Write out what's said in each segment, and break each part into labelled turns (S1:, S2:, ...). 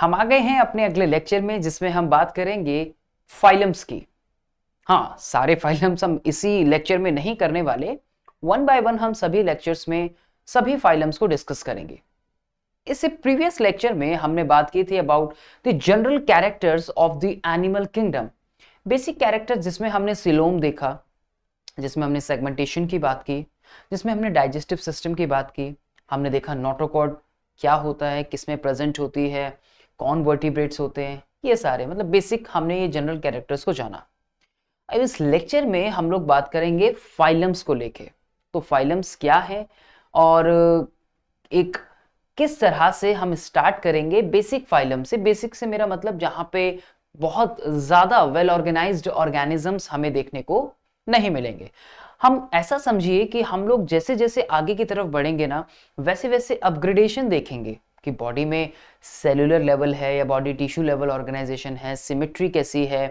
S1: हम आ गए हैं अपने अगले लेक्चर में जिसमें हम बात करेंगे फाइलम्स की हाँ सारे फाइलम्स हम इसी लेक्चर में नहीं करने वाले वन बाय वन हम सभी लेक्चर्स में सभी फाइलम्स को डिस्कस करेंगे इससे प्रीवियस लेक्चर में हमने बात की थी about the general characters of the animal kingdom basic character जिसमें हमने सिलोम देखा जिसमें हमने सेगमेंटेशन की बात की जिसमें हमने डाइजेस्टिव सिस्टम की बात की हमने देखा नोटोकॉड क्या होता है किसमें प्रेजेंट होती है कौन वर्टिब्रेट्स होते हैं ये सारे मतलब बेसिक हमने ये जनरल कैरेक्टर्स को जाना अब इस लेक्चर में हम लोग बात करेंगे फाइलम्स को लेके तो फाइलम्स क्या है और एक किस तरह से हम स्टार्ट करेंगे बेसिक फाइलम से बेसिक से मेरा मतलब जहाँ पे बहुत ज़्यादा वेल ऑर्गेनाइज्ड ऑर्गेनिजम्स हमें देखने को नहीं मिलेंगे हम ऐसा समझिए कि हम लोग जैसे जैसे आगे की तरफ बढ़ेंगे ना वैसे वैसे अपग्रेडेशन देखेंगे कि बॉडी में सेलुलर लेवल है या बॉडी टिश्यू लेवल ऑर्गेनाइजेशन है सिमेट्री कैसी है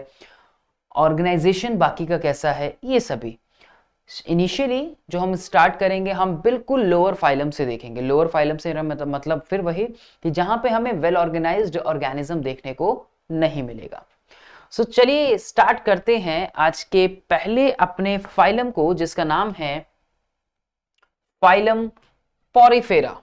S1: ऑर्गेनाइजेशन बाकी का कैसा है ये सभी इनिशियली जो हम स्टार्ट करेंगे हम बिल्कुल लोअर फाइलम से देखेंगे लोअर फाइलम से मतलब-, मतलब फिर वही कि जहां पे हमें वेल ऑर्गेनाइज्ड ऑर्गेनिज्म देखने को नहीं मिलेगा सो so, चलिए स्टार्ट करते हैं आज के पहले अपने फाइलम को जिसका नाम है फाइलम पॉरीफेरा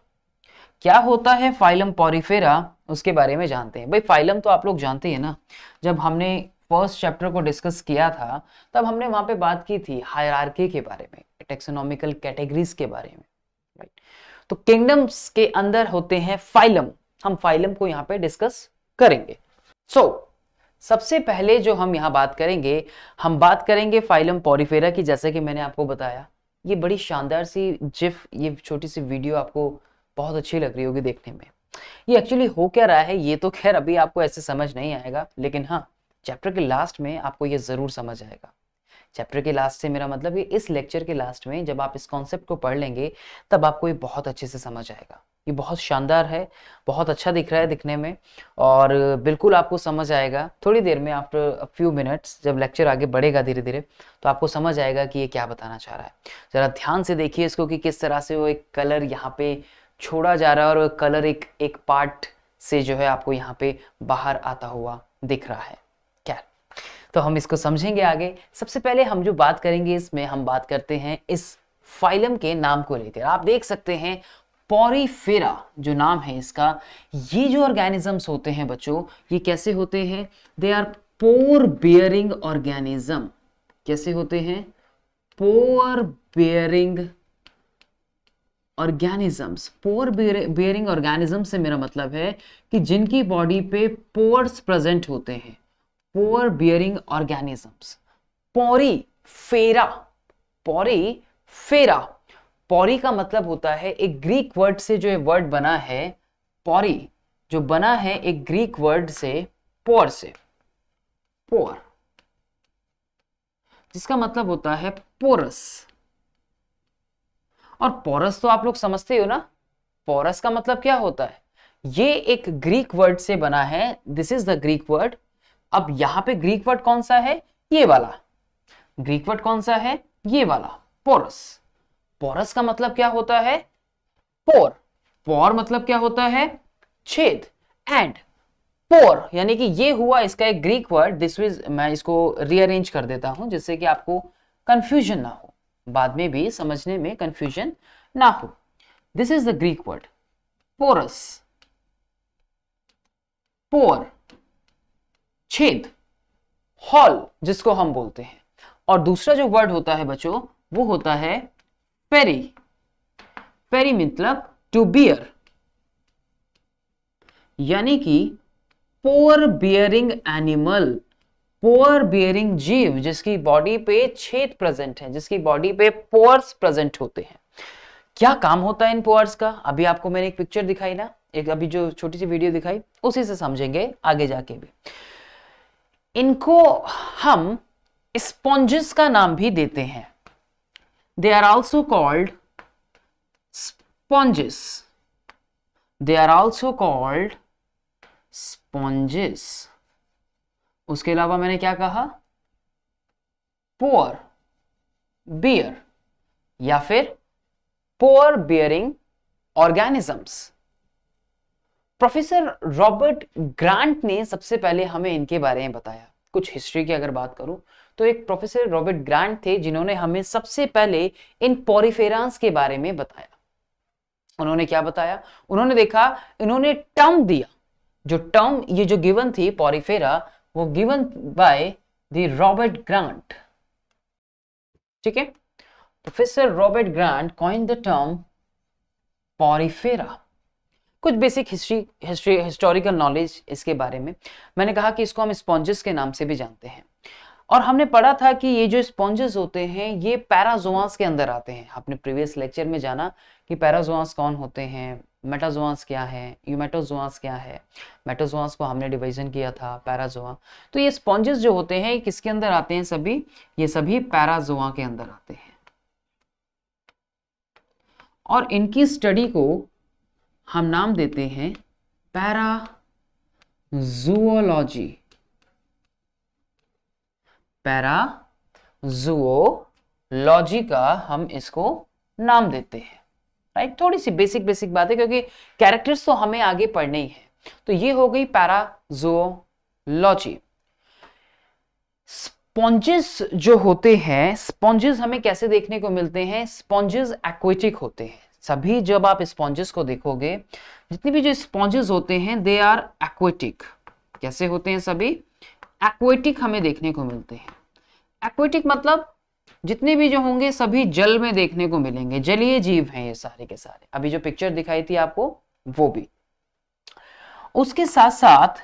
S1: क्या होता है फाइलम पॉरीफेरा उसके बारे में जानते हैं भाई फाइलम तो आप लोग जानते हैं ना जब हमने फर्स्ट चैप्टर को डिस्कस किया था तब हमने वहां पे बात की थी हायरार्की के बारे में टेक्सोनॉमिकल कैटेगरीज के बारे में राइट तो किंगडम्स के अंदर होते हैं फाइलम हम फाइलम को यहाँ पे डिस्कस करेंगे सो so, सबसे पहले जो हम यहाँ बात करेंगे हम बात करेंगे फाइलम पॉरीफेरा की जैसा कि मैंने आपको बताया ये बड़ी शानदार सी जिफ ये छोटी सी वीडियो आपको बहुत अच्छी लग रही होगी देखने में ये एक्चुअली हो क्या रहा है ये तो खैर अभी आपको ऐसे समझ नहीं आएगा लेकिन हाँ चैप्टर के लास्ट में आपको ये ज़रूर समझ आएगा चैप्टर के लास्ट से मेरा मतलब ये इस लेक्चर के लास्ट में जब आप इस कॉन्सेप्ट को पढ़ लेंगे तब आपको ये बहुत अच्छे से समझ आएगा ये बहुत शानदार है बहुत अच्छा दिख रहा है दिखने में और बिल्कुल आपको समझ आएगा थोड़ी देर में आफ्टर अ फ्यू मिनट्स जब लेक्चर आगे बढ़ेगा धीरे धीरे तो आपको समझ आएगा कि ये क्या बताना चाह रहा है ज़रा ध्यान से देखिए इसको कि किस तरह से वो एक कलर यहाँ पे छोड़ा जा रहा है और कलर एक एक पार्ट से जो है आपको यहाँ पे बाहर आता हुआ दिख रहा है क्या तो हम इसको समझेंगे आगे सबसे पहले हम जो बात करेंगे इसमें हम बात करते हैं इस फाइलम के नाम को लेकर आप देख सकते हैं पॉरीफेरा जो नाम है इसका ये जो ऑर्गेनिजम्स होते हैं बच्चों ये कैसे होते हैं they are pore bearing organism कैसे होते हैं pore bearing organisms pore bearing organism से मेरा मतलब है कि जिनकी बॉडी पे पोर्स प्रेजेंट होते हैं पोर बियरिंग ऑर्गेनिजम्स पोरी फेरा पोरी फेरा पोरी का मतलब होता है एक ग्रीक वर्ड से जो ये वर्ड बना है पोरी जो बना है एक ग्रीक वर्ड से पोर से पोर जिसका मतलब होता है पोरस और पोरस तो आप लोग समझते हो ना पोरस का मतलब क्या होता है ये एक ग्रीक वर्ड से बना है this is the Greek word अब यहां पे ग्रीक वर्ड कौन सा है ये वाला ग्रीक वर्ड कौन सा है ये वाला पोरस पोरस का मतलब क्या होता है पोर पोर मतलब क्या होता है छेद एंड पोर यानी कि ये हुआ इसका एक ग्रीक वर्ड दिस इज मैं इसको रीअरेंज कर देता हूं जिससे कि आपको कंफ्यूजन ना हो बाद में भी समझने में कंफ्यूजन ना हो this is the Greek word poros pore छेद हॉल जिसको हम बोलते हैं और दूसरा जो वर्ड होता है बच्चों वो होता है पेरी पेरी मतलब टू बियर यानी कि pore bearing animal pore bearing जीव जिसकी बॉडी पे छेद प्रेजेंट है जिसकी बॉडी पे पोअर्स प्रेजेंट होते हैं क्या काम होता है इन पोअर्स का अभी आपको मैंने एक पिक्चर दिखाई ना एक अभी जो छोटी सी वीडियो दिखाई उसी से समझेंगे आगे जाके भी इनको हम स्पॉन्जेस का नाम भी देते हैं they are also called sponges they are also called sponges उसके अलावा मैंने क्या कहा पोअर बियर या फिर pore bearing organisms professor Robert Grant ने सबसे पहले हमें इनके बारे में बताया कुछ हिस्ट्री की अगर बात करूं तो एक प्रोफेसर रॉबर्ट ग्रांट थे जिन्होंने हमें सबसे पहले इन पोरिफेरांस के बारे में बताया उन्होंने क्या बताया उन्होंने देखा इन्होंने टर्म दिया जो टर्म ये जो गिवन थी पोरिफेरा वो given by the Robert Grant ठीक है professor Robert Grant coin the term Porifera कुछ basic history history historical knowledge इसके बारे में मैंने कहा कि इसको हम स्पॉन्जेस के नाम से भी जानते हैं और हमने पढ़ा था कि ये जो स्पॉन्जेस होते हैं ये पैराजोआस के अंदर आते हैं आपने प्रीवियस लेक्चर में जाना कि पैराजोआस कौन होते हैं मेटाजोआस क्या है यूमेटोजोआस क्या है मेटोजोआस को हमने डिवीजन किया था पैराजोआ तो ये स्पॉन्जेस जो होते हैं किसके अंदर आते हैं सभी ये सभी पैराजोआ के अंदर आते हैं और इनकी स्टडी को हम नाम देते हैं पैरा जुओलॉजी पैरा जुओलॉजी का हम इसको नाम देते हैं राइट थोड़ी सी बेसिक बेसिक बात है क्योंकि कैरेक्टर्स तो हमें आगे पढ़ने ही है तो ये हो गई पैराजोलॉजी स्पॉन्जेस जो होते हैं स्पॉन्जेस हमें कैसे देखने को मिलते हैं स्पॉन्जेस एक्वेटिक होते हैं सभी जब आप स्पॉन्जेस को देखोगे जितने भी जो स्पॉन्जेस होते हैं दे आर एक्वेटिक कैसे होते हैं सभी एक्वेटिक हमें देखने को मिलते हैं एक्वेटिक मतलब जितने भी जो होंगे सभी जल में देखने को मिलेंगे जलीय जीव हैं ये सारे के सारे अभी जो पिक्चर दिखाई थी आपको वो भी उसके साथ साथ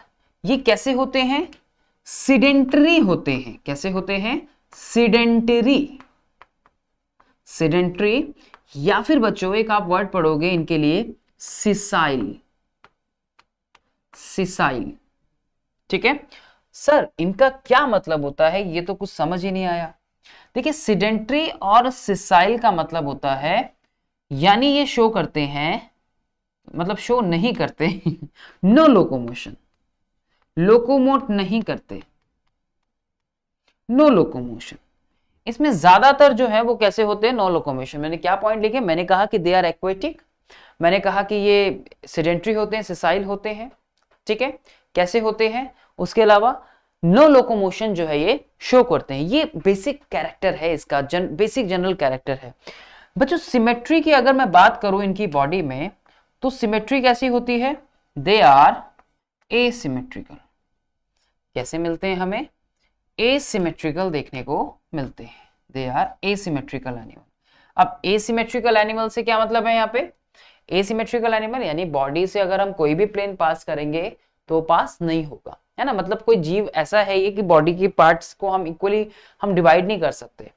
S1: ये कैसे होते हैं सिडेंटरी होते हैं कैसे होते हैं सिडेंटरी सिडेंटरी या फिर बच्चों एक आप वर्ड पढ़ोगे इनके लिए सिसाइल सिसाइल ठीक है सर इनका क्या मतलब होता है ये तो कुछ समझ ही नहीं आया देखिए सिडेंट्री और सिसाइल का मतलब होता है यानी ये शो करते हैं मतलब शो नहीं करते नो लोकोमोशन लोकोमोट नहीं करते नो लोकोमोशन इसमें ज्यादातर जो है वो कैसे होते हैं नो लोकोमोशन मैंने क्या पॉइंट लिखे मैंने कहा कि दे आर एक्वेटिक मैंने कहा कि ये सिडेंट्री होते हैं सिसाइल होते हैं ठीक है कैसे होते हैं उसके अलावा नो लोकोमोशन जो है ये शो करते हैं ये बेसिक कैरेक्टर है इसका जन बेसिक जनरल कैरेक्टर है बच्चों सिमेट्री की अगर मैं बात करूं इनकी बॉडी में तो सिमेट्री कैसी होती है दे आर ए सिमेट्रिकल कैसे मिलते हैं हमें ए सिमेट्रिकल देखने को मिलते हैं they are asymmetrical animal अब ए सिमेट्रिकल एनिमल से क्या मतलब है यहाँ पे ए सिमेट्रिकल एनिमल यानी बॉडी से अगर हम कोई भी प्लेन पास करेंगे तो पास नहीं होगा है ना मतलब कोई जीव ऐसा है ये कि बॉडी के पार्ट्स को हम इक्वली हम डिवाइड नहीं कर सकते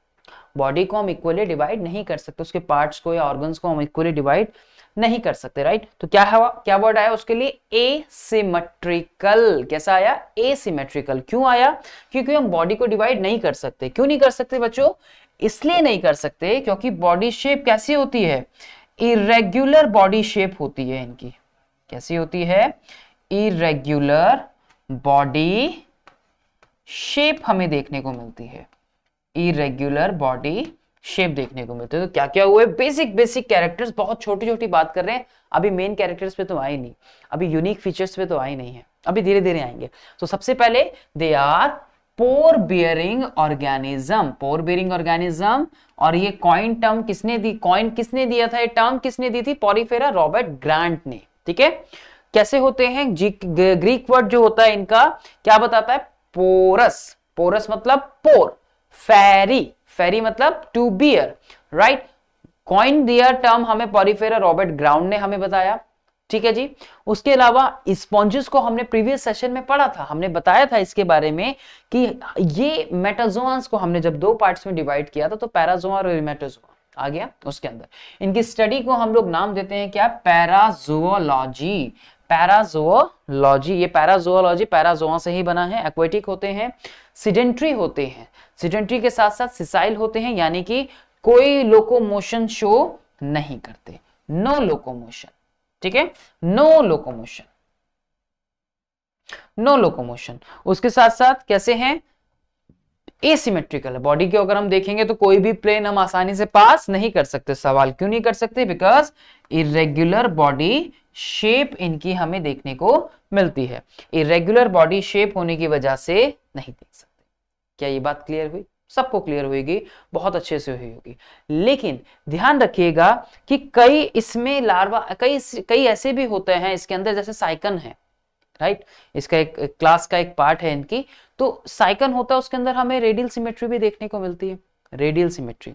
S1: बॉडी को हम इक्वली डिवाइड नहीं कर सकते उसके पार्ट्स को या ऑर्गन्स को हम इक्वली डिवाइड नहीं कर सकते राइट तो क्या है क्या वर्ड आया उसके लिए एसिमेट्रिकल कैसा आया एसिमेट्रिकल क्यों आया क्योंकि हम बॉडी को डिवाइड नहीं कर सकते क्यों नहीं कर सकते बच्चों इसलिए नहीं कर सकते क्योंकि बॉडी शेप कैसी होती है इरेग्युलर बॉडी शेप होती है इनकी कैसी होती है इरेग्युलर बॉडी शेप हमें देखने को मिलती है इरेग्युलर बॉडी शेप देखने को मिलती है तो क्या क्या हुए बेसिक बेसिक कैरेक्टर्स बहुत छोटी छोटी बात कर रहे हैं अभी मेन कैरेक्टर्स पे तो आए नहीं अभी यूनिक फीचर्स पे तो आए नहीं है अभी धीरे धीरे आएंगे तो सबसे पहले they are pore bearing organism pore bearing organism और ये कॉइन टर्म किसने दी कॉइन किसने दिया था ये टर्म किसने दी थी पॉलीफेरा रॉबर्ट ग्रांट ने ठीक है कैसे होते हैं ग्रीक वर्ड जो होता है इनका क्या बताता है पोरस पोरस मतलब पोर फेरी फेरी मतलब to bear right coin their term हमें पॉरीफेरा रॉबर्ट ग्राउंड ने हमें बताया ठीक है जी उसके अलावा स्पॉन्जेस को हमने प्रीवियस सेशन में पढ़ा था हमने बताया था इसके बारे में कि ये मेटाजोआंस को हमने जब दो पार्ट्स में डिवाइड किया था तो पैराजोआ और मेटाजोआ आ गया उसके अंदर इनकी स्टडी को हम लोग नाम देते हैं क्या पैराजोलॉजी पैराजोलॉजी ये पैराजोलॉजी पैराजोआ से ही बना है एक्वेटिक होते हैं सीडेंट्री होते हैं सीडेंट्री के साथ साथ सिसाइल होते हैं यानी कि कोई लोकोमोशन शो नहीं करते नो लोकोमोशन ठीक है नो लोकोमोशन नो लोकोमोशन उसके साथ साथ कैसे हैं एसिमेट्रिकल बॉडी के अगर हम देखेंगे तो कोई भी प्लेन हम आसानी से पास नहीं कर सकते सवाल क्यों नहीं कर सकते बिकॉज इरेग्युलर बॉडी शेप इनकी हमें देखने को मिलती है इरेग्युलर बॉडी शेप होने की वजह से नहीं देख सकते क्या ये बात क्लियर हुई सबको क्लियर होगी बहुत अच्छे से हुई होगी लेकिन ध्यान रखिएगा कि कई इसमें लार्वा कई कई ऐसे भी होते हैं इसके अंदर जैसे साइकन है राइट इसका एक क्लास का एक पार्ट है इनकी तो साइकन होता है उसके अंदर हमें रेडियल सिमेट्री भी देखने को मिलती है रेडियल सिमेट्री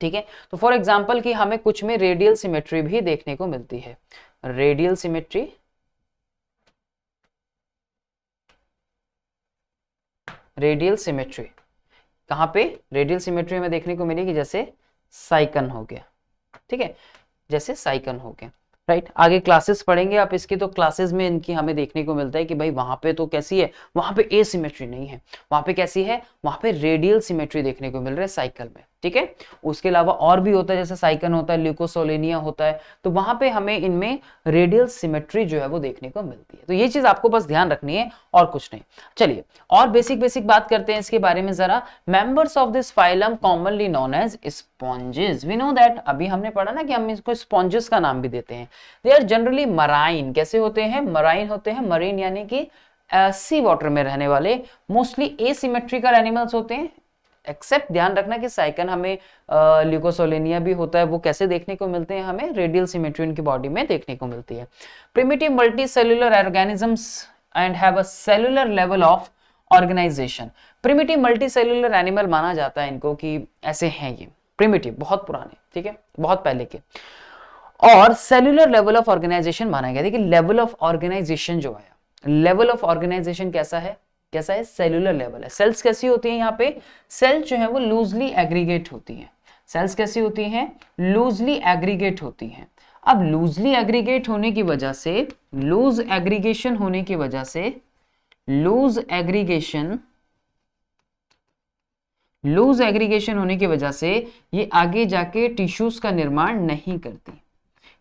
S1: ठीक है तो फॉर एग्जाम्पल कि हमें कुछ में रेडियल सिमेट्री भी देखने को मिलती है रेडियल सिमेट्री रेडियल सिमेट्री कहां पे रेडियल सिमेट्री में देखने को मिलेगी जैसे साइकन हो गया ठीक है जैसे साइकन हो गया राइट right? आगे क्लासेस पढ़ेंगे आप इसकी तो क्लासेस में इनकी हमें देखने को मिलता है कि भाई वहां पे तो कैसी है वहां पे ए सिमेट्री नहीं है वहां पे कैसी है वहां पे रेडियल सिमेट्री देखने को मिल रहा है साइकिल में ठीक है उसके अलावा और भी होता है जैसे साइकन होता है ल्यूकोसोलेनिया होता है तो वहां पे हमें इनमें रेडियल सिमेट्री जो है वो देखने को मिलती है तो ये चीज आपको बस ध्यान रखनी है और कुछ नहीं चलिए और बेसिक बेसिक बात करते हैं इसके बारे में जरा members of this phylum commonly known as sponges we know that अभी हमने पढ़ा ना कि हम इसको स्पॉन्जेस का नाम भी देते हैं दे आर जनरली मराइन कैसे होते हैं मराइन होते हैं मरीन यानी कि सी uh, वाटर में रहने वाले मोस्टली एसिमेट्रिकल एनिमल्स होते हैं एक्सेप्ट ध्यान रखना कि साइकन हमें ल्यूकोसोलेनिया भी होता है वो कैसे देखने को मिलते हैं हमें रेडियल सिमेट्री की बॉडी में देखने को मिलती है primitive multicellular organisms and have a cellular level of organisation primitive multicellular animal माना जाता है इनको कि ऐसे हैं ये प्रिमिटिव बहुत पुराने ठीक है बहुत पहले के और सेलुलर लेवल ऑफ ऑर्गेनाइजेशन माना गया देखिए लेवल ऑफ ऑर्गेनाइजेशन जो है लेवल ऑफ ऑर्गेनाइजेशन कैसा है कैसा है सेलुलर लेवल है सेल्स कैसी होती है यहाँ पे सेल्स जो है वो लूजली एग्रीगेट होती है सेल्स कैसी होती हैं लूजली एग्रीगेट होती हैं अब लूजली एग्रीगेट होने की वजह से लूज एग्रीगेशन होने की वजह से लूज एग्रीगेशन लूज एग्रीगेशन होने की वजह से ये आगे जाके टिश्यूज का निर्माण नहीं करती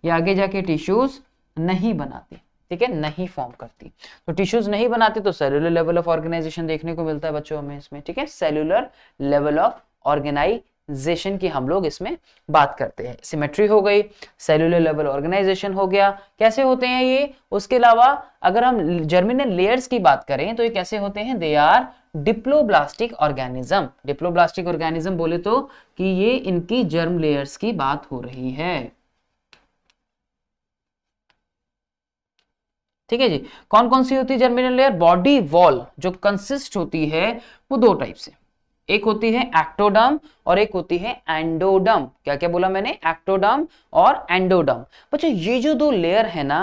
S1: ये आगे जाके टिश्यूज नहीं बनाती ठीक है नहीं फॉर्म करती तो टिश्यूज नहीं बनाती तो सेलुलर लेवल ऑफ ऑर्गेनाइजेशन देखने को मिलता है बच्चों हमें इसमें ठीक है सेलुलर लेवल ऑफ ऑर्गेनाइजेशन की हम लोग इसमें बात करते हैं सिमेट्री हो गई सेलुलर लेवल ऑर्गेनाइजेशन हो गया कैसे होते हैं ये उसके अलावा अगर हम जर्मिनल लेयर्स की बात करें तो ये कैसे होते हैं they are diploblastic organism diploblastic organism बोले तो कि ये इनकी जर्म लेयर्स की बात हो रही है ठीक है जी कौन कौन सी होती है जर्मिनल लेयर बॉडी वॉल जो कंसिस्ट होती है वो दो टाइप से एक होती है एक्टोडर्म और एक होती है एंडोडर्म क्या क्या बोला मैंने एक्टोडर्म और एंडोडर्म बच्चों ये जो दो लेयर है ना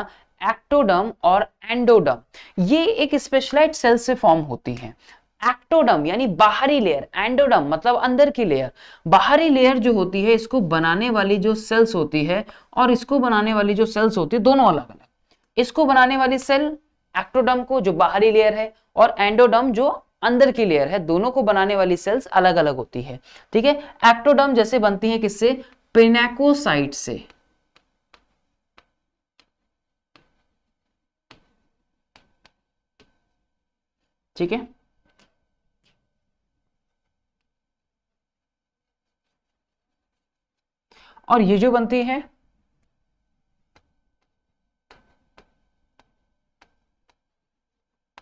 S1: एक्टोडर्म और एंडोडर्म ये एक स्पेशलाइट सेल से फॉर्म होती है एक्टोडम यानी बाहरी लेयर एंडोडम मतलब अंदर की लेयर बाहरी लेयर जो होती है इसको बनाने वाली जो सेल्स होती है और इसको बनाने वाली जो सेल्स होती है दोनों अलग अलग इसको बनाने वाली सेल एक्टोडम को जो बाहरी लेयर है और एंडोडम जो अंदर की लेयर है दोनों को बनाने वाली सेल्स अलग अलग होती है ठीक है एक्टोडम जैसे बनती है किससे पिनेकोसाइट से ठीक है और ये जो बनती है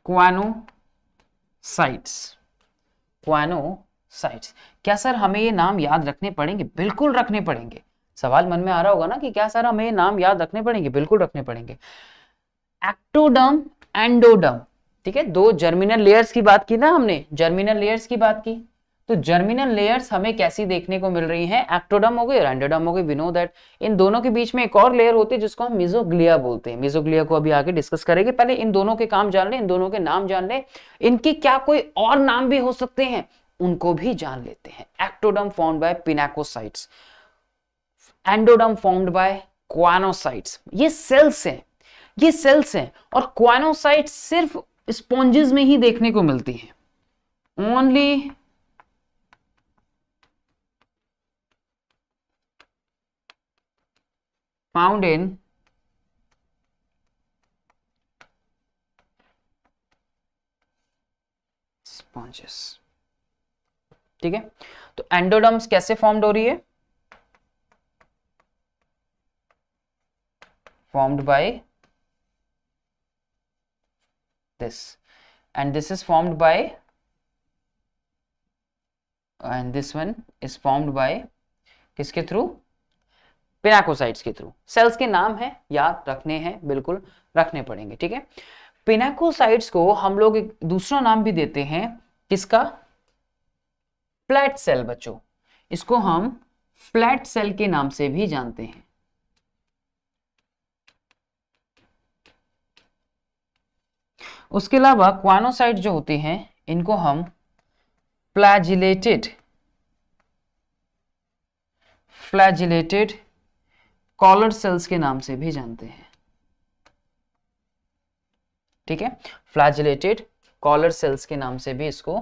S1: क्वानोसाइट्स क्वानोसाइट्स क्या सर हमें ये नाम याद रखने पड़ेंगे बिल्कुल रखने पड़ेंगे सवाल मन में आ रहा होगा ना कि क्या सर हमें ये नाम याद रखने पड़ेंगे बिल्कुल रखने पड़ेंगे एक्टोडम एंडोडम ठीक है दो जर्मिनल लेयर्स की बात की ना हमने जर्मिनल लेयर्स की बात की तो जर्मिनल लेयर्स हमें कैसी देखने को मिल रही हैं एक्टोडम हो गई और एंडोडम हो गई विनो दैट इन दोनों के बीच में एक और लेयर होती है जिसको हम मिजोग्लिया बोलते हैं मिजोग्लिया को अभी आगे डिस्कस करेंगे पहले इन दोनों के काम जान लें इन दोनों के नाम जान लें इनकी क्या कोई और नाम भी हो सकते हैं उनको भी जान लेते हैं ectoderm form by pinacocytes endoderm form by choanocytes ये सेल्स हैं ये सेल्स हैं और क्वानोसाइट सिर्फ स्पॉन्जेस में ही देखने को मिलती है ओनली found in sponges ठीक है तो एंडोडम्स कैसे फॉर्म्ड हो रही है formed by this and this is formed by and this one is formed by किसके थ्रू पिनाकोसाइट्स के थ्रू सेल्स के नाम है याद रखने हैं बिल्कुल रखने पड़ेंगे ठीक है पिनाकोसाइट्स को हम लोग एक दूसरा नाम भी देते हैं किसका फ्लैट सेल बच्चों इसको हम फ्लैट सेल के नाम से भी जानते हैं उसके अलावा क्वानोसाइट जो होते हैं इनको हम फ्लैजिलेटेड फ्लैजिलेटेड कॉलर सेल्स के नाम से भी जानते हैं ठीक है फ्लैजिलेटेड कॉलर सेल्स के नाम से भी इसको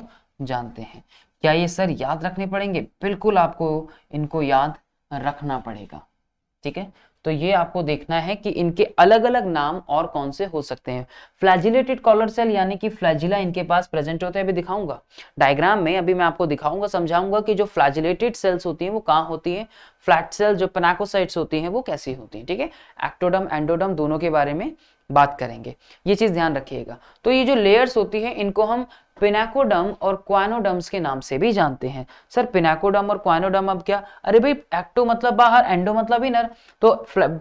S1: जानते हैं क्या ये सर याद रखने पड़ेंगे बिल्कुल आपको इनको याद रखना पड़ेगा ठीक है तो ये आपको देखना है कि इनके अलग अलग नाम और कौन से हो सकते हैं फ्लैजिलेटेड कॉलर सेल यानी कि फ्लैजिला इनके पास प्रेजेंट होते हैं अभी दिखाऊंगा डायग्राम में अभी मैं आपको दिखाऊंगा समझाऊंगा कि जो फ्लैजिलेटेड सेल्स होती हैं वो कहाँ होती हैं फ्लैट सेल जो पनाकोसाइट्स होती हैं वो कैसी होती हैं ठीक है एक्टोडम एंडोडम दोनों के बारे में बात करेंगे ये चीज़ ध्यान रखिएगा तो ये जो लेयर्स होती है इनको हम पिनाकोडम और क्वानोडम्स के नाम से भी जानते हैं सर पिनाकोडम और क्वानोडम अब क्या अरे भाई एक्टो मतलब बाहर एंडो मतलब इनर तो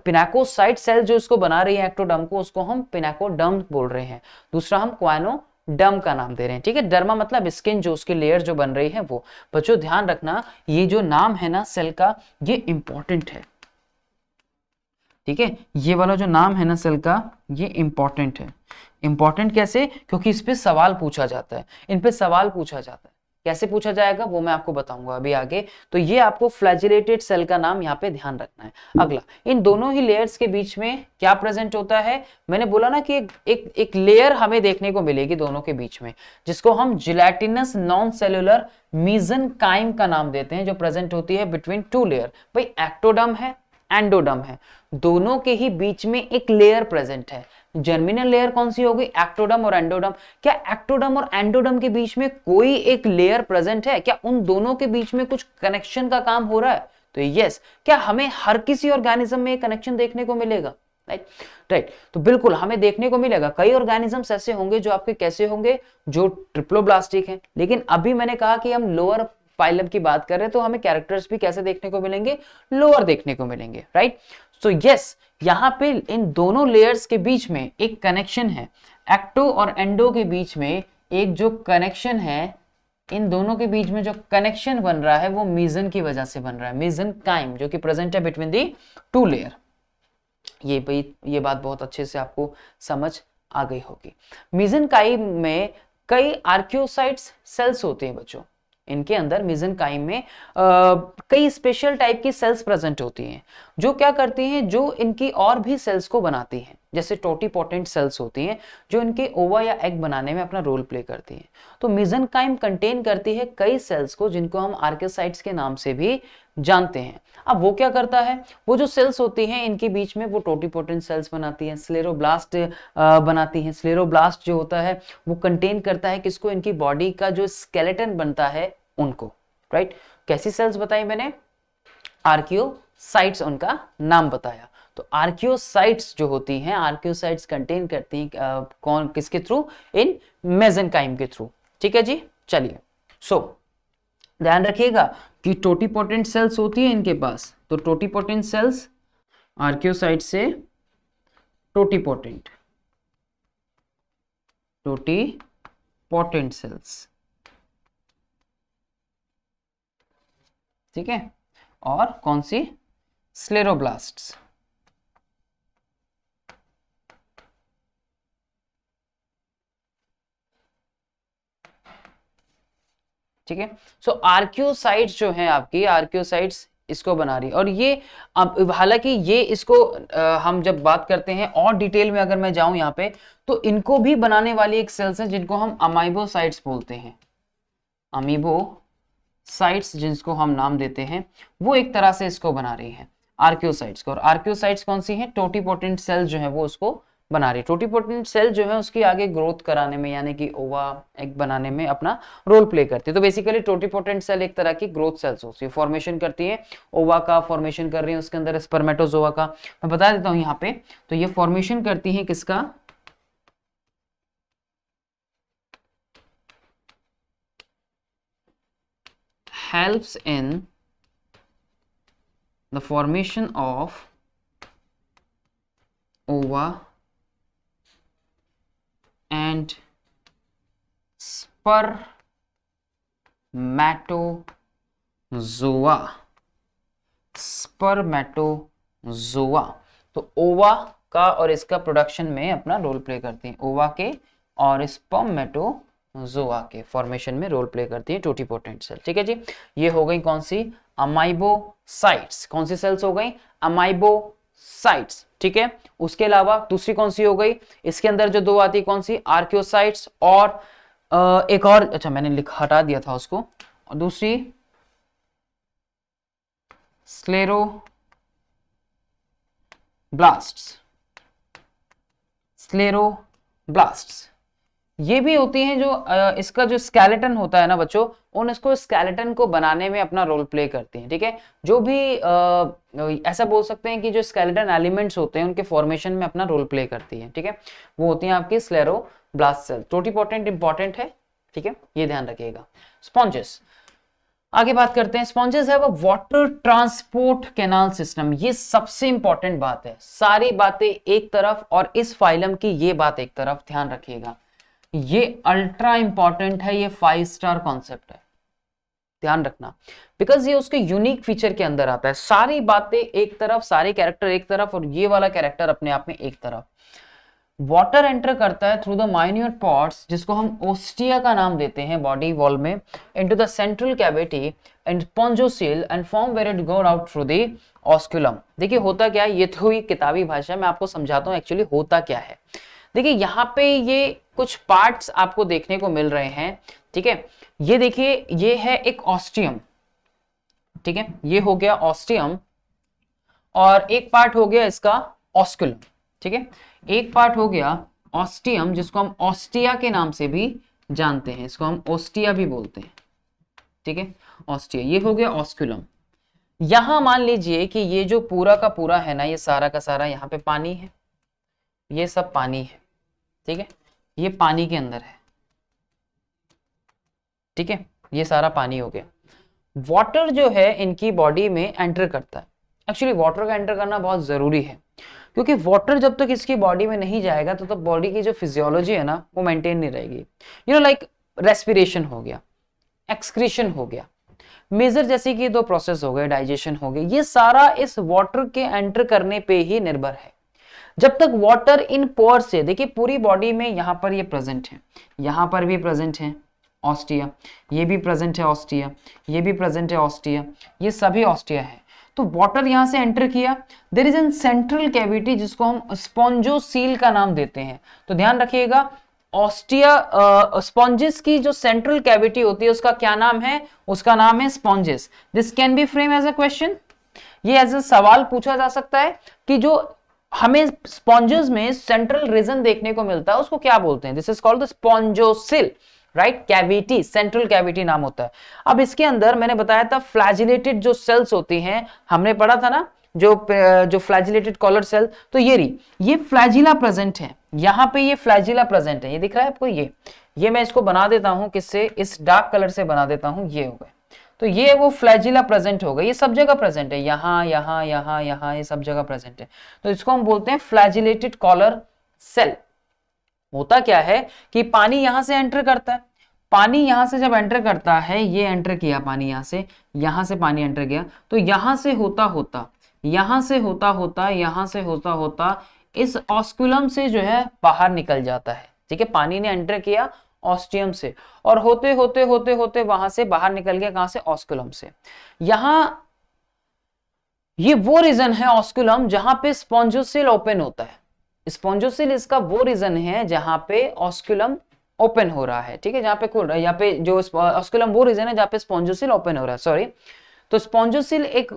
S1: पिनाकोसाइट सेल जो इसको बना रही है एक्टोडम को उसको हम पिनाकोडम बोल रहे हैं दूसरा हम क्वानो डम का नाम दे रहे हैं ठीक है डर्मा मतलब स्किन जो उसकी लेयर जो बन रही है वो बच्चों ध्यान रखना ये जो नाम है ना सेल का ये इंपॉर्टेंट है ठीक है ये वाला जो नाम है ना सेल का ये इंपॉर्टेंट है इंपॉर्टेंट कैसे क्योंकि इस पर सवाल पूछा जाता है इन पे सवाल पूछा जाता है कैसे पूछा जाएगा वो मैं आपको बताऊंगा अभी आगे तो ये आपको फ्लैजिलेटेड सेल का नाम यहाँ पे ध्यान रखना है अगला इन दोनों ही लेयर्स के बीच में क्या प्रेजेंट होता है मैंने बोला ना कि एक एक, एक लेयर हमें देखने को मिलेगी दोनों के बीच में जिसको हम gelatinous non cellular mesenchyme का नाम देते हैं जो प्रेजेंट होती है बिटवीन टू लेयर भाई एक्टोडम है एंडोडम है दोनों के ही बीच में एक लेयर प्रेजेंट है जर्मिनल लेयर कौन सी होगी एक्टोडम और एंडोडम क्या एक्टोडम और एंडोडम के बीच में कोई एक लेयर प्रेजेंट है क्या उन दोनों के बीच में कुछ कनेक्शन का काम हो रहा है तो यस क्या हमें हर किसी ऑर्गेनिज्म में कनेक्शन देखने को मिलेगा राइट राइट तो बिल्कुल हमें देखने को मिलेगा कई ऑर्गेनिजम्स ऐसे होंगे जो आपके कैसे होंगे जो ट्रिप्लोब्लास्टिक हैं लेकिन अभी मैंने कहा कि हम लोअर फाइलम की बात कर रहे हैं तो हमें कैरेक्टर्स भी कैसे देखने को मिलेंगे लोअर देखने को मिलेंगे राइट सो यस यहाँ पे इन दोनों लेयर्स के बीच में एक कनेक्शन है एक्टो और एंडो के बीच में एक जो कनेक्शन है इन दोनों के बीच में जो कनेक्शन बन रहा है वो मीजन की वजह से बन रहा है मीजन काइम जो कि प्रेजेंट है बिटवीन दी टू लेयर ये भाई ये बात बहुत अच्छे से आपको समझ आ गई होगी मीजन काइम में कई आर्क्योसाइट्स सेल्स होते हैं बच्चों इनके अंदर मिजनकाइम में आ, कई स्पेशल टाइप की सेल्स प्रेजेंट होती हैं जो क्या करती हैं जो इनकी और भी सेल्स को बनाती हैं जैसे टोटी पोटेंट सेल्स होती हैं जो इनके ओवा या एग बनाने में अपना रोल प्ले करती हैं तो मिजनकाइम कंटेन करती है कई सेल्स को जिनको हम आर्केसाइट्स के नाम से भी जानते हैं अब वो क्या करता है वो जो सेल्स होती हैं इनके बीच में वो टोटीपोटेंट सेल्स बनाती हैं स्लेरोब्लास्ट बनाती हैं स्लेरोब्लास्ट जो होता है वो कंटेन करता है किसको इनकी बॉडी का जो स्केलेटन बनता है उनको राइट कैसी सेल्स बताई मैंने आर्क्योसाइट्स उनका नाम बताया तो आर्क्योसाइट्स जो होती हैं आर्क्योसाइट्स कंटेन करती हैं कौन किसके थ्रू इन मेजेंकाइम के थ्रू ठीक है जी चलिए सो so, ध्यान रखिएगा कि टोटीपोटेंट सेल्स होती है इनके पास तो टोटीपोटेंट सेल्स आर्क्योसाइट से टोटीपोटेंट पोटेंट सेल्स ठीक है और कौन सी स्लेरोब्लास्ट ठीक है सो आर्क्योसाइट्स जो है आपकी आर्क्योसाइट्स इसको बना रही है और ये अब हालांकि ये इसको आ, हम जब बात करते हैं और डिटेल में अगर मैं जाऊं यहां पे तो इनको भी बनाने वाली एक सेल्स है जिनको हम अमाइबोसाइट्स बोलते हैं अमीबो साइट्स जिसको हम नाम देते हैं वो एक तरह से इसको बना रही है आर्क्योसाइट्स को और आर्क्योसाइट्स कौन सी है टोटीपोटेंट सेल जो है वो उसको बना रही टोटीपोटेंट सेल जो है उसकी आगे ग्रोथ कराने में यानी कि ओवा एग बनाने में अपना रोल प्ले करती है तो बेसिकली टोटीपोटेंट सेल एक तरह की ग्रोथ सेल्स होती है फॉर्मेशन करती है ओवा का फॉर्मेशन कर रही है उसके अंदर स्पर्मेटोजोवा का मैं बता देता हूँ यहाँ पे तो ये फॉर्मेशन करती है किसका helps in the formation of ova and spermatozoa spermatozoa तो ओवा का और इसका प्रोडक्शन में अपना रोल प्ले करती है ओवा के और स्पर्मेटो जो आके फॉर्मेशन में रोल प्ले करती है पोटेंट सेल ठीक है जी ये हो गई कौन सी साइट्स कौन सी सेल्स हो गई साइट्स ठीक है उसके अलावा दूसरी कौन सी हो गई इसके अंदर जो दो आती कौन सी आर्क्योसाइट्स और एक और अच्छा मैंने लिखा हटा दिया था उसको और दूसरी स्लेरो ब्लास्ट स्लेरो ब्लास्ट्स ये भी होती हैं जो इसका जो स्केलेटन होता है ना बच्चों उन इसको स्केलेटन को बनाने में अपना रोल प्ले करती हैं ठीक है थीके? जो भी आ, ऐसा बोल सकते हैं कि जो स्केलेटन एलिमेंट्स होते हैं उनके फॉर्मेशन में अपना रोल प्ले करती हैं ठीक है थीके? वो होती हैं आपकी scleroblast cell totipotent important है ठीक है ये ध्यान रखिएगा स्पॉन्जेस आगे बात करते हैं स्पॉन्जेस है वो वाटर ट्रांसपोर्ट कैनाल सिस्टम ये सबसे इंपॉर्टेंट बात है सारी बातें एक तरफ और इस फाइलम की ये बात एक तरफ ध्यान रखिएगा ये अल्ट्रा इंपॉर्टेंट है ये फाइव स्टार कॉन्सेप्ट है ध्यान रखना बिकॉज ये उसके यूनिक फीचर के अंदर आता है सारी बातें एक तरफ सारे कैरेक्टर एक तरफ और ये वाला कैरेक्टर अपने आप में एक तरफ वाटर एंटर करता है थ्रू द माइन्यूट पॉट्स जिसको हम ओस्टिया का नाम देते हैं बॉडी वॉल में into the central cavity and spongocoel and form where it goes out through the osculum देखिए होता क्या है ये तो किताबी भाषा मैं आपको समझाता हूँ एक्चुअली होता क्या है देखिए यहाँ पे ये कुछ पार्ट्स आपको देखने को मिल रहे हैं ठीक है ये देखिए ये है एक ऑस्टियम ठीक है ये हो गया ऑस्टियम और एक पार्ट हो गया इसका ऑस्कुलम ठीक है एक पार्ट हो गया ऑस्टियम जिसको हम ऑस्टिया के नाम से भी जानते हैं इसको हम ऑस्टिया भी बोलते हैं ठीक है ऑस्टिया ये हो गया ऑस्कुलम यहां मान लीजिए कि ये जो पूरा का पूरा है ना ये सारा का सारा यहाँ पे पानी है ये सब पानी है ठीक है ये पानी के अंदर है ठीक है ये सारा पानी हो गया वाटर जो है इनकी बॉडी में एंटर करता है एक्चुअली वाटर का एंटर करना बहुत ज़रूरी है क्योंकि वाटर जब तक तो इसकी बॉडी में नहीं जाएगा तो तब तो बॉडी की जो फिजियोलॉजी है ना वो मेंटेन नहीं रहेगी यू नो लाइक रेस्पिरेशन हो गया एक्सक्रीशन हो गया मेजर जैसे कि दो प्रोसेस हो गए डाइजेशन हो गए ये सारा इस वाटर के एंटर करने पे ही निर्भर है जब तक वाटर इन पोर से देखिए पूरी बॉडी में यहां पर ये प्रेजेंट है यहां पर भी प्रेजेंट है ऑस्टिया ये भी प्रेजेंट है ऑस्टिया ये भी प्रेजेंट है ऑस्टिया ये सभी ऑस्टिया है तो वाटर यहां से एंटर किया there is an central cavity जिसको हम स्पॉन्जो सील का नाम देते हैं तो ध्यान रखिएगा ऑस्टिया स्पॉन्जेस uh, की जो सेंट्रल कैविटी होती है उसका क्या नाम है उसका नाम है sponges this can be frame as a question ये एज अ सवाल पूछा जा सकता है कि जो हमें स्पॉन्जेस में सेंट्रल रीजन देखने को मिलता है उसको क्या बोलते हैं this is called the spongocoel right cavity central cavity नाम होता है अब इसके अंदर मैंने बताया था फ्लैजिलेटेड जो सेल्स होती हैं हमने पढ़ा था ना जो जो फ्लैजिलेटेड कॉलर सेल तो ये री ये फ्लैजिला प्रेजेंट है यहाँ पे ये फ्लैजिला प्रेजेंट है ये दिख रहा है आपको ये ये मैं इसको बना देता हूं किससे इस डार्क कलर से बना देता हूं ये हो गए तो ये वो फ्लैजिला प्रेजेंट होगा ये सब जगह प्रेजेंट है यहां यहां यहां यहां ये सब जगह प्रेजेंट है तो इसको हम बोलते हैं फ्लैजिलेटेड कॉलर सेल होता क्या है कि पानी यहां से एंटर करता है पानी यहां से जब एंटर करता है ये एंटर किया पानी यहां से यहां से पानी एंटर किया तो यहां से होता होता यहां से होता होता यहां से होता होता इस ऑस्कुलम से जो है बाहर निकल जाता है ठीक है पानी ने एंटर किया ऑस्टियम से और होते होते होते होते वहां से बाहर निकल गया कहां से ऑस्कुलम से यहां ये वो रीजन है ऑस्कुलम जहां पे स्पॉन्जोसिल ओपन होता है स्पॉन्जोसिल इसका वो रीजन है जहां पे ऑस्कुलम ओपन हो रहा है ठीक है जहां पे खुल रहा है यहाँ पे जो ऑस्कुलम वो रीजन है जहां पे स्पॉन्जोसिल ओपन हो रहा है सॉरी तो स्पॉन्जोसिल एक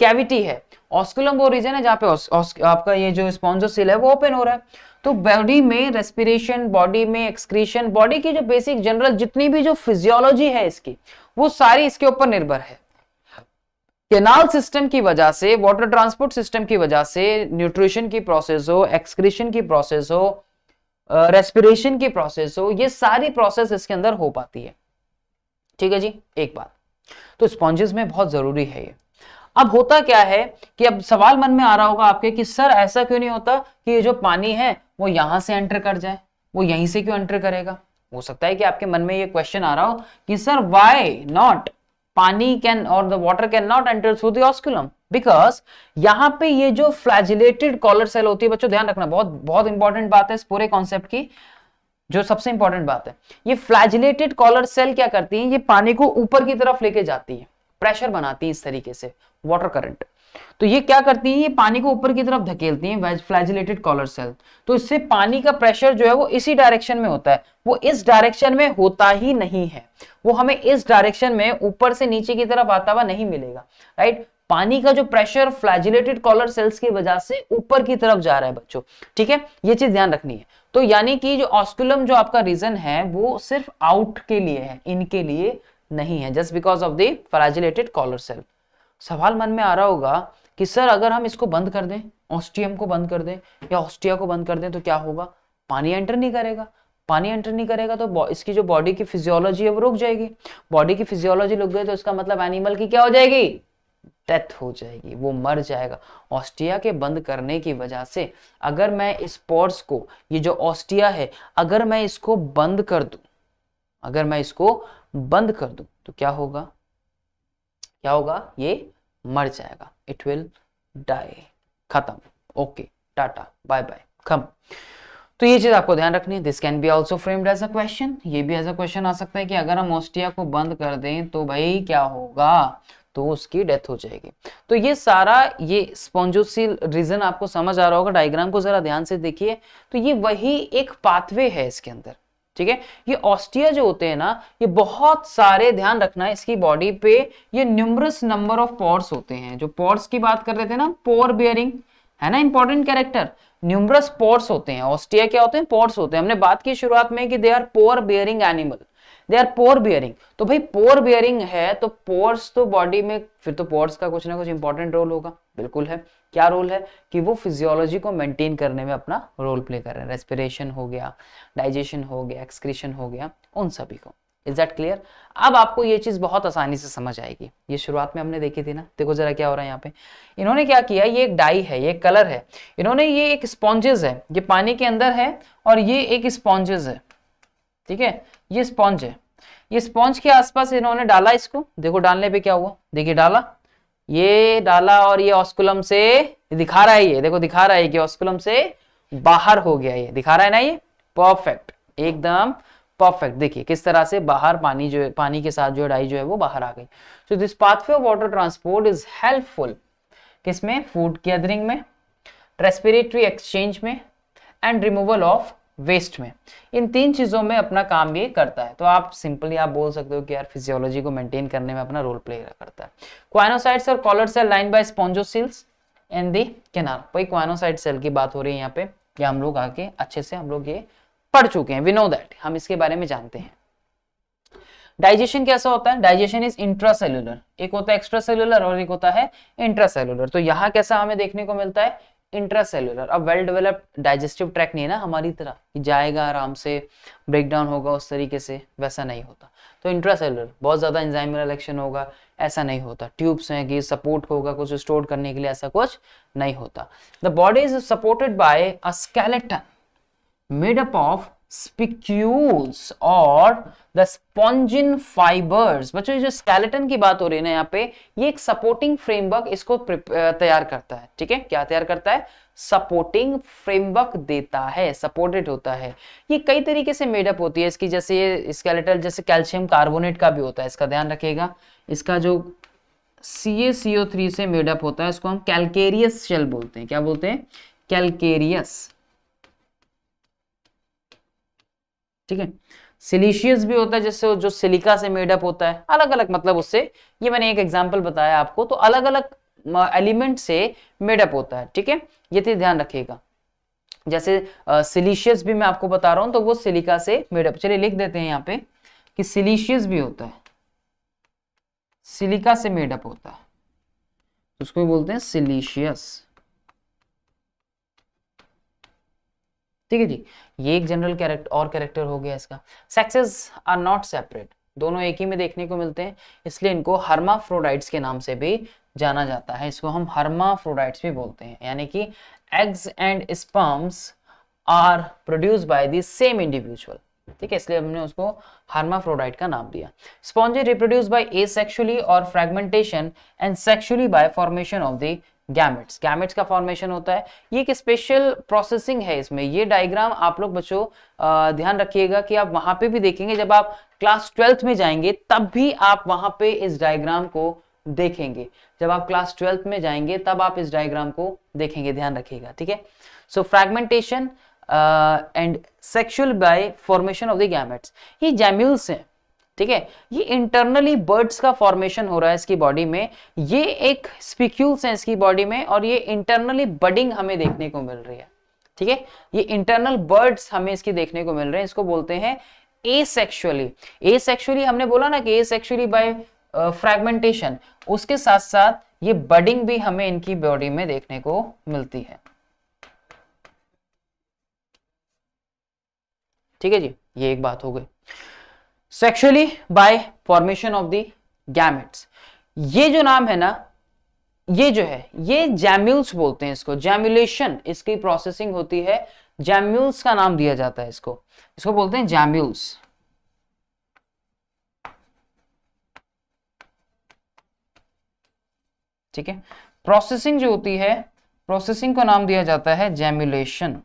S1: कैविटी है ऑस्कुलम वो रीजन है जहां पे आपका ये जो स्पॉन्जोसिल है वो ओपन हो रहा है तो बॉडी में रेस्पिरेशन बॉडी में एक्सक्रीशन बॉडी की जो बेसिक जनरल जितनी भी जो फिजियोलॉजी है इसकी वो सारी इसके ऊपर निर्भर है केनाल सिस्टम की वजह से वाटर ट्रांसपोर्ट सिस्टम की वजह से न्यूट्रिशन की प्रोसेस हो एक्सक्रीशन की प्रोसेस हो रेस्पिरेशन की प्रोसेस हो ये सारी प्रोसेस इसके अंदर हो पाती है ठीक है जी एक बात तो स्पॉन्जेस में बहुत जरूरी है ये अब होता क्या है कि अब सवाल मन में आ रहा होगा आपके कि सर ऐसा क्यों नहीं होता कि ये जो पानी है वो यहां से एंटर कर जाए वो यहीं से क्यों एंटर करेगा हो सकता है कि आपके मन में ये क्वेश्चन आ रहा हो कि सर वाई नॉट पानी can or the water can not enter through the because यहाँ पे ये जो फ्लैजिलेटेड कॉलर सेल होती है बच्चों ध्यान रखना बहुत बहुत इंपॉर्टेंट बात है इस पूरे कॉन्सेप्ट की जो सबसे इंपॉर्टेंट बात है ये फ्लैजिलेटेड कॉलर सेल क्या करती है ये पानी को ऊपर की तरफ लेके जाती है प्रेशर बनाती हैं इस तरीके से वाटर करंट तो ये क्या करती हैं ये पानी को ऊपर की तरफ धकेलती हैं फ्लैजिलेटेड कॉलर सेल तो इससे पानी का प्रेशर जो है वो इसी डायरेक्शन में होता है वो इस डायरेक्शन में होता ही नहीं है वो हमें इस डायरेक्शन में ऊपर से नीचे की तरफ आता हुआ नहीं मिलेगा राइट पानी का जो प्रेशर फ्लैजिलेटेड कॉलर सेल्स की वजह से ऊपर की तरफ जा रहा है बच्चों ठीक है ये चीज ध्यान रखनी है तो यानी कि जो ऑस्कुलम जो आपका रीजन है वो सिर्फ आउट के लिए है इनके लिए नहीं है just because of the flagellated collar cell सवाल मन में आ रहा होगा कि सर अगर हम इसको बंद कर दें ऑस्टियम को बंद कर दें या ऑस्टिया को बंद कर दें तो क्या होगा पानी एंटर नहीं करेगा पानी एंटर नहीं करेगा तो इसकी जो बॉडी की फिजियोलॉजी है वो रुक जाएगी बॉडी की फिजियोलॉजी रुक गई तो इसका मतलब एनिमल की क्या हो जाएगी डेथ हो जाएगी वो मर जाएगा ऑस्टिया के बंद करने की वजह से अगर मैं इस पॉर्स को ये जो ऑस्टिया है अगर मैं इसको बंद कर दू अगर मैं इसको बंद कर दूं तो क्या होगा क्या होगा ये मर जाएगा इट विल डाई खत्म ओके टाटा बाय बाय खम तो ये चीज आपको ध्यान रखनी है this can be also framed as a question ये भी एज अ क्वेश्चन आ सकता है कि अगर हम ऑस्टिया को बंद कर दें तो भाई क्या होगा तो उसकी डेथ हो जाएगी तो ये सारा ये स्पॉन्जोसिल रीजन आपको समझ आ रहा होगा डायग्राम को जरा ध्यान से देखिए तो ये वही एक पाथवे है इसके अंदर ठीक है ये ऑस्टिया जो होते हैं ना ये बहुत सारे ध्यान रखना है इसकी बॉडी पे ये न्यूमरस नंबर ऑफ पोर्स होते हैं जो पोर्स की बात कर रहे थे ना पोर बियरिंग है ना इंपॉर्टेंट कैरेक्टर न्यूमरस पोर्स होते हैं ऑस्टिया क्या होते हैं पोर्स होते हैं हमने बात की शुरुआत में कि they are pore bearing animal they are pore bearing तो भाई पोर बियरिंग है तो पोर्स तो बॉडी में फिर तो पोर्स का कुछ ना कुछ इंपॉर्टेंट रोल होगा बिल्कुल है क्या रोल है कि वो फिजियोलॉजी को मेंटेन करने में अपना रोल प्ले कर रहे हैं रेस्पिरेशन हो गया डाइजेशन हो गया एक्सक्रीशन हो गया उन सभी को इज दैट क्लियर अब आपको ये चीज बहुत आसानी से समझ आएगी ये शुरुआत में हमने देखी थी ना देखो जरा क्या हो रहा है यहाँ पे इन्होंने क्या किया ये एक डाई है ये कलर है इन्होंने ये एक स्पॉन्जेस है ये पानी के अंदर है और ये एक स्पॉन्जेस है ठीक है ये स्पॉन्ज है ये स्पॉन्ज के आसपास इन्होंने डाला इसको देखो डालने पे क्या हुआ देखिए डाला ये डाला और ये ऑस्कुलम से दिखा रहा है ये देखो दिखा रहा है कि ऑस्कुलम से बाहर हो गया ये दिखा रहा है ना ये परफेक्ट एकदम परफेक्ट देखिए किस तरह से बाहर पानी जो है पानी के साथ जो है डाई जो है वो बाहर आ गई so this pathway of water transport is helpful किसमें फूड गैदरिंग में रेस्पिरेटरी एक्सचेंज में एंड रिमूवल ऑफ वेस्ट में इन तीन चीज़ों में अपना काम ये करता है तो आप सिंपली आप बोल सकते हो कि यार फिजियोलॉजी को मेंटेन करने में अपना रोल प्ले करता है क्वानोसाइड्स और collar cell line by spongocoels and the canal वही क्वानोसाइड सेल की बात हो रही है यहाँ पे कि हम लोग आके अच्छे से हम लोग ये पढ़ चुके हैं वी नो दैट हम इसके बारे में जानते हैं डाइजेशन कैसा होता है डाइजेशन इज इंट्रासेलुलर एक होता है एक्स्ट्रा सेलुलर और एक होता है इंट्रासेलुलर तो यहाँ कैसा हमें देखने को मिलता है इंट्रासेलुलर अब वेल डेवलप्ड डाइजेस्टिव ट्रैक नहीं है ना हमारी तरह कि जाएगा आराम से ब्रेक डाउन होगा उस तरीके से वैसा नहीं होता तो इंट्रासेलुलर बहुत ज़्यादा इंजाइम रिलेक्शन होगा ऐसा नहीं होता ट्यूब्स हैं कि सपोर्ट होगा कुछ स्टोर करने के लिए ऐसा कुछ नहीं होता the body is supported by a skeleton made up of spicules और द स्पॉन्जिन फाइबर्स बच्चों जो स्केलेटन की बात हो रही है ना यहाँ पे ये एक सपोर्टिंग फ्रेमवर्क इसको तैयार करता है ठीक है क्या तैयार करता है सपोर्टिंग फ्रेमवर्क देता है सपोर्टेड होता है ये कई तरीके से मेडअप होती है इसकी जैसे ये स्केलेटल जैसे कैल्शियम कार्बोनेट का भी होता है इसका ध्यान रखिएगा इसका जो सी से मेडअप होता है इसको हम कैलकेरियस शेल बोलते हैं क्या बोलते हैं कैलकेरियस ठीक है सिलिशियस भी होता है जैसे जो सिलिका से मेडअप होता है अलग अलग मतलब उससे ये मैंने एक एग्जाम्पल बताया आपको तो अलग अलग एलिमेंट से मेडअप होता है ठीक है ये तो ध्यान रखिएगा जैसे सिलिशियस भी मैं आपको बता रहा हूं तो वो सिलिका से मेडअप चलिए लिख देते हैं यहाँ पे कि सिलिशियस भी होता है सिलिका से मेडअप होता है उसको बोलते हैं सिलिशियस ठीक है जी ये एक जनरल कैरेक्टर और कैरेक्टर हो गया इसका सेक्सेस आर नॉट सेपरेट दोनों एक ही में देखने को मिलते हैं इसलिए इनको हर्माफ्रोडाइट्स के नाम से भी जाना जाता है इसको हम हर्माफ्रोडाइट्स भी बोलते हैं यानी कि eggs and sperms are produce by the same individual ठीक है इसलिए हमने उसको हार्माफ्रोडाइट का नाम दिया स्पॉन्जे रिप्रोड्यूस बाय ए और fragmentation and sexually by formation of the gametes gametes का फॉर्मेशन होता है ये एक स्पेशल प्रोसेसिंग है इसमें ये डायग्राम आप लोग बच्चों ध्यान रखिएगा कि आप वहां पे भी देखेंगे जब आप क्लास ट्वेल्थ में जाएंगे तब भी आप वहां पे इस डायग्राम को देखेंगे जब आप क्लास ट्वेल्थ में जाएंगे तब आप इस डायग्राम को देखेंगे ध्यान रखिएगा ठीक है so fragmentation and sexual by formation of the gametes ये जैम्यूल्स हैं ठीक है ये इंटरनली बर्ड्स का फॉर्मेशन हो रहा है इसकी बॉडी में ये एक स्पिक्यूल्स है इसकी बॉडी में और ये इंटरनली बडिंग हमें देखने को मिल रही है ठीक है ये इंटरनल बर्ड्स हमें इसकी देखने को मिल रहे हैं इसको बोलते हैं ए ए सेक्शुअली हमने बोला ना कि ए सेक्शुअली बाय फ्रेगमेंटेशन उसके साथ साथ ये बडिंग भी हमें इनकी बॉडी में देखने को मिलती है ठीक है जी ये एक बात हो गई sexually by formation of the gametes ये जो नाम है ना ये जो है ये जैम्यूल्स बोलते हैं इसको जैम्यूलेशन इसकी प्रोसेसिंग होती है जैम्यूल्स का नाम दिया जाता है इसको इसको बोलते हैं जैम्यूल्स ठीक है प्रोसेसिंग जो होती है प्रोसेसिंग को नाम दिया जाता है जैम्यूलेशन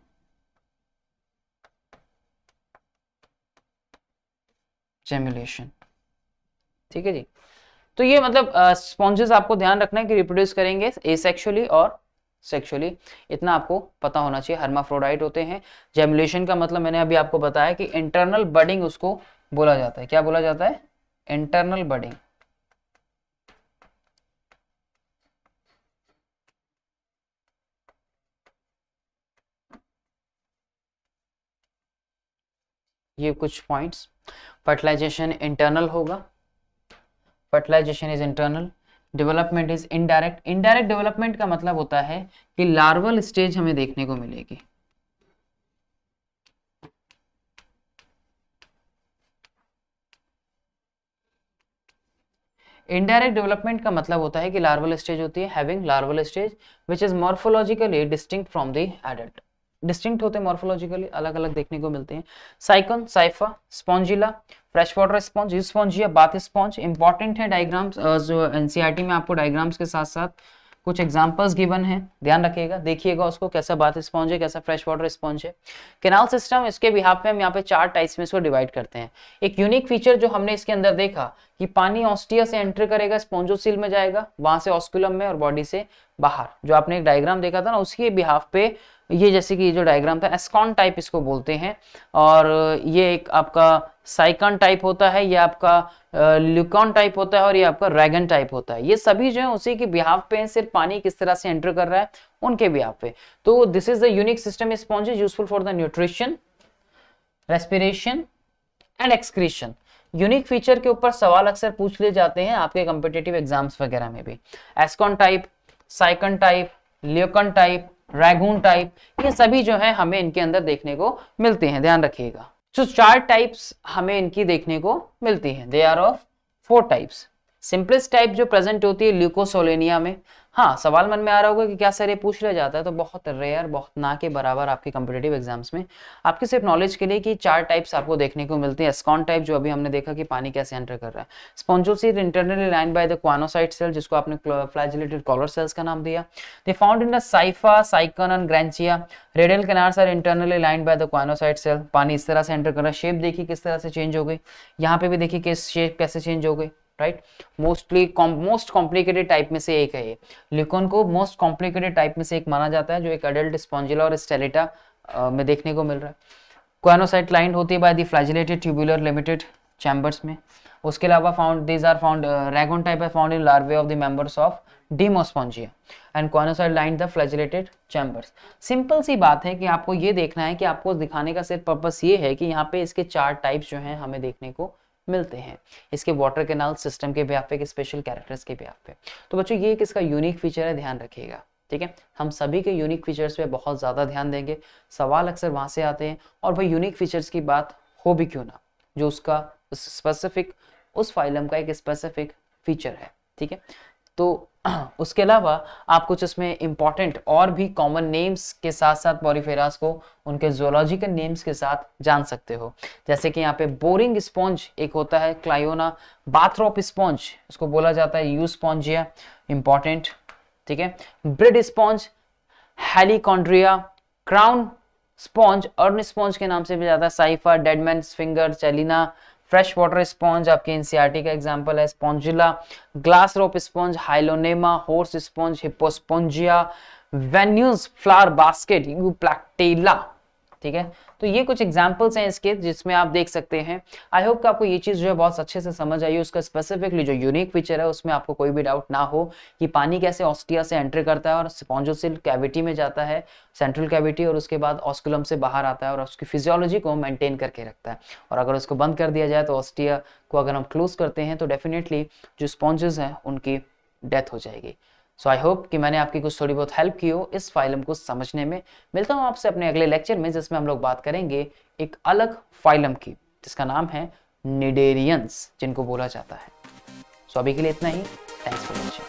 S1: जेमुलेशन ठीक है जी तो ये मतलब स्पॉन्जेस uh, आपको ध्यान रखना है कि रिप्रोड्यूस करेंगे एसेक्सुअली और सेक्सुअली इतना आपको पता होना चाहिए हर्माफ्रोडाइट होते हैं जेमुलेशन का मतलब मैंने अभी आपको बताया कि इंटरनल बडिंग उसको बोला जाता है क्या बोला जाता है इंटरनल बडिंग ये कुछ पॉइंट्स फर्टिलाइजेशन इंटरनल होगा fertilisation is internal development is indirect indirect development का मतलब होता है कि लार्वल स्टेज हमें देखने को मिलेगी इनडायरेक्ट डेवलपमेंट का मतलब होता है कि लार्वल स्टेज होती है having larval stage which is morphologically distinct from the adult distinct होते हैं मॉर्फोलॉजिकली अलग अलग देखने को मिलते हैं Sycon Scypha Spongilla fresh water sponge Spongia bath sponge important है डायग्राम्स जो एनसीआरटी e में आपको डायग्राम्स के साथ साथ कुछ एग्जांपल्स गिवन है ध्यान रखिएगा देखिएगा उसको कैसा बाथ स्पॉन्ज है कैसा फ्रेश वाटर स्पॉन्ज है केनाल सिस्टम इसके बिहाफ में हम यहाँ पे चार टाइप्स में इसको डिवाइड करते हैं एक यूनिक फीचर जो हमने इसके अंदर देखा कि पानी ऑस्टिया से एंटर करेगा स्पॉन्जोसिल में जाएगा वहां से ऑस्कुलम में और बॉडी से बाहर जो आपने एक डायग्राम देखा था ना उसके बिहाफ पे ये जैसे कि जो डायग्राम था एस्कॉन टाइप इसको बोलते हैं और ये एक आपका साइकन टाइप होता है या आपका ल्यूकॉन टाइप होता है और ये आपका रैगन टाइप होता है ये सभी जो है उसी के बिहाव पे हैं सिर्फ पानी किस तरह से एंटर कर रहा है उनके बिहाव पे तो this is the unique system sponge is useful for the nutrition respiration and excretion unique feature के ऊपर सवाल अक्सर पूछ लिए जाते हैं आपके कॉम्पिटेटिव एग्जाम्स वगैरह में भी ascon type sycon type leucon type rhagon type ये सभी जो है हमें इनके अंदर देखने को मिलते हैं ध्यान रखिएगा तो चार टाइप्स हमें इनकी देखने को मिलती हैं they are of four types simplest type जो प्रेजेंट होती है ल्यूकोसोलेनिया में हाँ सवाल मन में आ रहा होगा कि क्या सर ये पूछ लिया जाता है तो बहुत रेयर बहुत ना के बराबर आपके कम्पिटेटिव एग्जाम्स में आपके सिर्फ नॉलेज के लिए कि चार टाइप्स आपको देखने को मिलते हैं एस्कॉन टाइप जो अभी हमने देखा कि पानी कैसे एंटर कर रहा है spongocoel internally line by the choanocyte cell जिसको आपने फ्लैजिलेटेड कॉलर सेल्स का नाम दिया they found in the Scypha Sycon and Grantia radial canals are internally line by the choanocyte cell पानी इस तरह से एंटर कर रहा है शेप देखिए किस तरह से चेंज हो गई यहाँ पे भी देखिए किस शेप कैसे चेंज हो गई right mostly most complicated type में से एक है ये लिकोन को मोस्ट कॉम्प्लिकेटेड टाइप में से एक माना जाता है जो एक अडल्ट स्पॉन्जिला और स्टेलेटा में देखने को मिल रहा है क्वानोसाइट लाइन होती है by the flagellated tubular limited chambers में उसके अलावा found these are found rhagon type है found in larvae of the members of Demospongiae and choanocyte line the flagellated chambers simple सी बात है कि आपको ये देखना है कि आपको दिखाने का सिर्फ पर्पस ये है कि यहाँ पे इसके चार टाइप्स जो हैं हमें देखने को मिलते हैं इसके वाटर कैनाल सिस्टम के भी के एक स्पेशल कैरेक्टर्स के भी पे तो बच्चों ये एक इसका यूनिक फीचर है ध्यान रखिएगा ठीक है हम सभी के यूनिक फीचर्स पे बहुत ज़्यादा ध्यान देंगे सवाल अक्सर वहाँ से आते हैं और भाई यूनिक फीचर्स की बात हो भी क्यों ना जो उसका स्पेसिफिक उस फाइलम का एक स्पेसिफिक फीचर है ठीक है तो उसके अलावा आप कुछ इसमें इंपॉर्टेंट और भी कॉमन नेम्स के साथ साथ बॉरीफेरास को उनके जोलॉजिकल नेम्स के साथ जान सकते हो जैसे कि यहाँ पे बोरिंग स्पॉन्ज एक होता है क्लायोना बाथरोप स्पॉन्ज इसको बोला जाता है यू स्पॉन्जिया इंपॉर्टेंट ठीक है bread sponge Halichondria crown sponge urn sponge के नाम से भी जाता है Scypha dead man finger Chalina fresh water sponge आपके एनसीआरटी e का एग्जांपल है Spongilla glass rope sponge Hyalonema horse sponge Hippospongia Venus flower basket Euplectella ठीक है तो ये कुछ एग्जाम्पल्स हैं इसके जिसमें आप देख सकते हैं आई होप आपको ये चीज़ जो है बहुत अच्छे से समझ आई उसका स्पेसिफिकली जो यूनिक फीचर है उसमें आपको कोई भी डाउट ना हो कि पानी कैसे ऑस्टिया से एंट्र करता है और स्पॉन्जोसिल कैविटी में जाता है सेंट्रल कैविटी और उसके बाद ऑस्कुलम से बाहर आता है और उसकी फिजियोलॉजी को मेंटेन करके रखता है और अगर उसको बंद कर दिया जाए तो ऑस्टिया को अगर हम क्लोज करते हैं तो डेफिनेटली जो स्पॉन्जेस हैं उनकी डेथ हो जाएगी सो आई होप कि मैंने आपकी कुछ थोड़ी बहुत हेल्प की हो इस फाइलम को समझने में मिलता हूँ आपसे अपने अगले लेक्चर में जिसमें हम लोग बात करेंगे एक अलग फाइलम की जिसका नाम है निडेरियंस जिनको बोला जाता है सो so, अभी के लिए इतना ही थैंक्स फॉर वॉचिंग